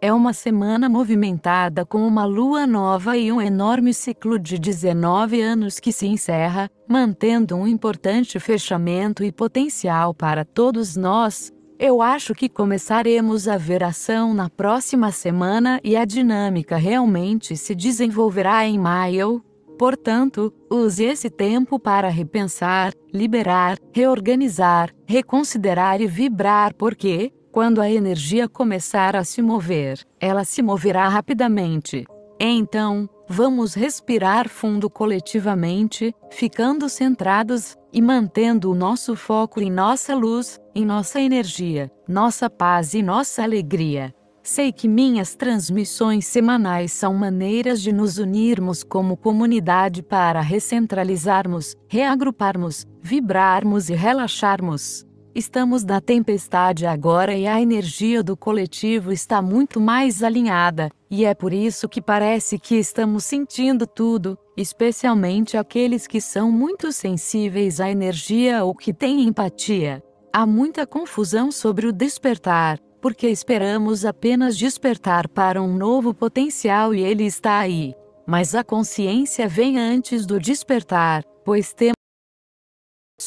É uma semana movimentada com uma lua nova e um enorme ciclo de 19 anos que se encerra, mantendo um importante fechamento e potencial para todos nós. Eu acho que começaremos a ver ação na próxima semana e a dinâmica realmente se desenvolverá em maio. Portanto, use esse tempo para repensar, liberar, reorganizar, reconsiderar e vibrar, porque quando a energia começar a se mover, ela se moverá rapidamente. Então, vamos respirar fundo coletivamente, ficando centrados e mantendo o nosso foco em nossa luz, em nossa energia, nossa paz e nossa alegria. Sei que minhas transmissões semanais são maneiras de nos unirmos como comunidade para recentralizarmos, reagruparmos, vibrarmos e relaxarmos. Estamos na tempestade agora e a energia do coletivo está muito mais alinhada, e é por isso que parece que estamos sentindo tudo, especialmente aqueles que são muito sensíveis à energia ou que têm empatia. Há muita confusão sobre o despertar, porque esperamos apenas despertar para um novo potencial e ele está aí. Mas a consciência vem antes do despertar, pois temos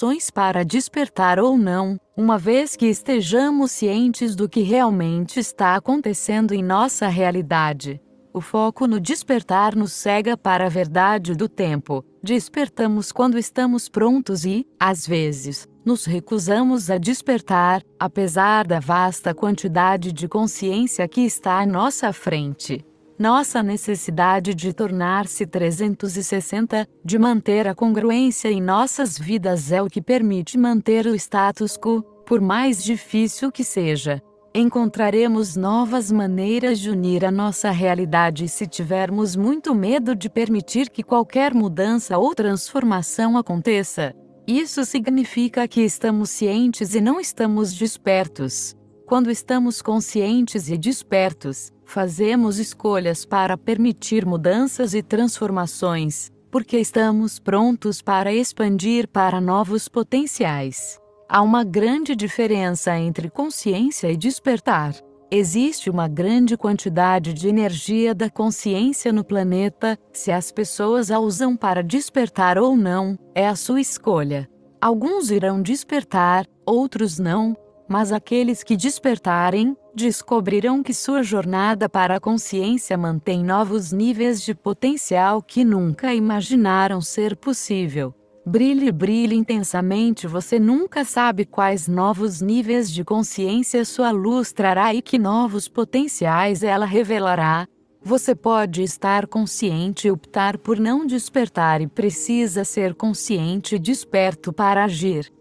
ações para despertar ou não, uma vez que estejamos cientes do que realmente está acontecendo em nossa realidade. O foco no despertar nos cega para a verdade do tempo. Despertamos quando estamos prontos e, às vezes, nos recusamos a despertar, apesar da vasta quantidade de consciência que está à nossa frente nossa necessidade de tornar-se 360, de manter a congruência em nossas vidas é o que permite manter o status quo, por mais difícil que seja. Encontraremos novas maneiras de unir a nossa realidade se tivermos muito medo de permitir que qualquer mudança ou transformação aconteça. Isso significa que estamos cientes e não estamos despertos. Quando estamos conscientes e despertos, fazemos escolhas para permitir mudanças e transformações, porque estamos prontos para expandir para novos potenciais. Há uma grande diferença entre consciência e despertar. Existe uma grande quantidade de energia da consciência no planeta, se as pessoas a usam para despertar ou não, é a sua escolha. Alguns irão despertar, outros não, mas aqueles que despertarem, descobrirão que sua jornada para a consciência mantém novos níveis de potencial que nunca imaginaram ser possível. Brilhe, brilhe intensamente, você nunca sabe quais novos níveis de consciência sua luz trará e que novos potenciais ela revelará. Você pode estar consciente e optar por não despertar e precisa ser consciente e desperto para agir.